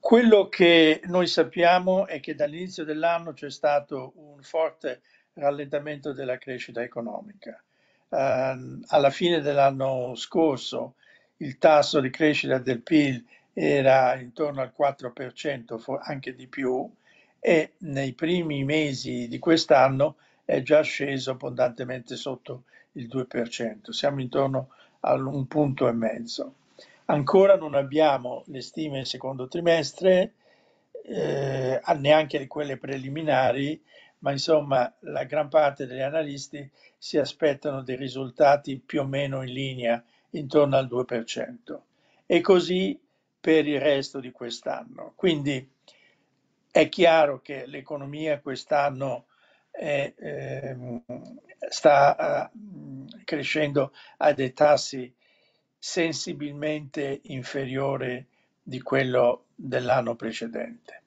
Quello che noi sappiamo è che dall'inizio dell'anno c'è stato un forte rallentamento della crescita economica. Uh, alla fine dell'anno scorso il tasso di crescita del PIL era intorno al 4%, anche di più, e nei primi mesi di quest'anno è già sceso abbondantemente sotto il 2%, siamo intorno a un punto e mezzo. Ancora non abbiamo le stime del secondo trimestre, eh, neanche quelle preliminari, ma insomma la gran parte degli analisti si aspettano dei risultati più o meno in linea intorno al 2%. E così per il resto di quest'anno. Quindi è chiaro che l'economia quest'anno è, eh, sta ah, crescendo a dei tassi sensibilmente inferiore di quello dell'anno precedente.